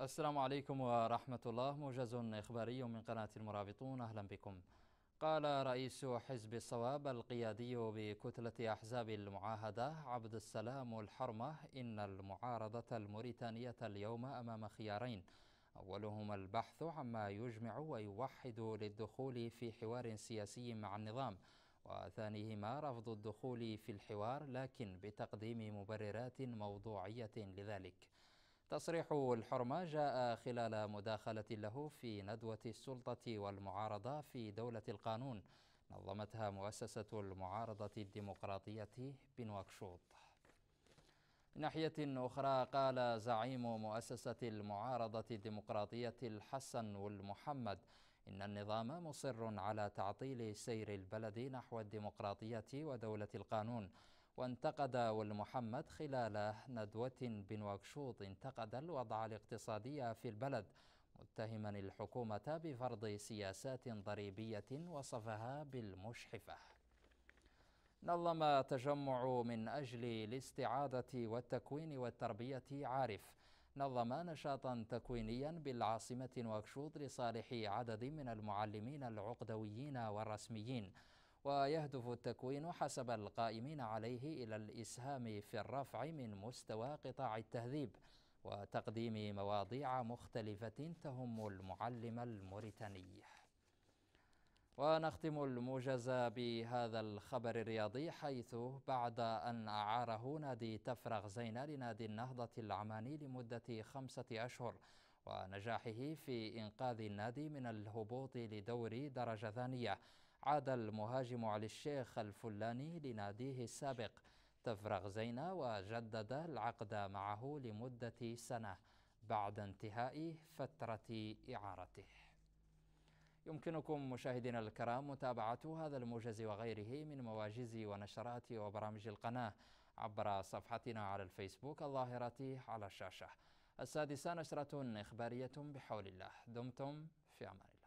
السلام عليكم ورحمة الله موجز إخباري من قناة المرابطون أهلا بكم قال رئيس حزب الصواب القيادي بكتلة أحزاب المعاهدة عبد السلام الحرمة إن المعارضة الموريتانية اليوم أمام خيارين أولهما البحث عما يجمع ويوحد للدخول في حوار سياسي مع النظام وثانيهما رفض الدخول في الحوار لكن بتقديم مبررات موضوعية لذلك تصريح الحرمة جاء خلال مداخلة له في ندوة السلطة والمعارضة في دولة القانون نظمتها مؤسسة المعارضة الديمقراطية بنواكشوط من ناحية أخرى قال زعيم مؤسسة المعارضة الديمقراطية الحسن والمحمد إن النظام مصر على تعطيل سير البلد نحو الديمقراطية ودولة القانون وانتقد والمحمد خلال ندوة بنواكشوط انتقد الوضع الاقتصادي في البلد متهما الحكومة بفرض سياسات ضريبية وصفها بالمشحفة نظم تجمع من أجل الاستعادة والتكوين والتربية عارف نظم نشاطا تكوينيا بالعاصمة نواكشوط لصالح عدد من المعلمين العقدويين والرسميين ويهدف التكوين حسب القائمين عليه إلى الإسهام في الرفع من مستوى قطاع التهذيب وتقديم مواضيع مختلفة تهم المعلم الموريتاني ونختم الموجز بهذا الخبر الرياضي حيث بعد أن أعاره نادي تفرغ زينة لنادي النهضة العماني لمدة خمسة أشهر ونجاحه في إنقاذ النادي من الهبوط لدوري درجة ثانية عاد المهاجم علي الشيخ الفلاني لناديه السابق تفرغ زينة وجدد العقد معه لمدة سنة بعد انتهاء فترة إعارته يمكنكم مشاهدينا الكرام متابعة هذا الموجز وغيره من مواجز ونشرات وبرامج القناة عبر صفحتنا على الفيسبوك الظاهرة على الشاشة السادسة نشرة إخبارية بحول الله دمتم في أمان الله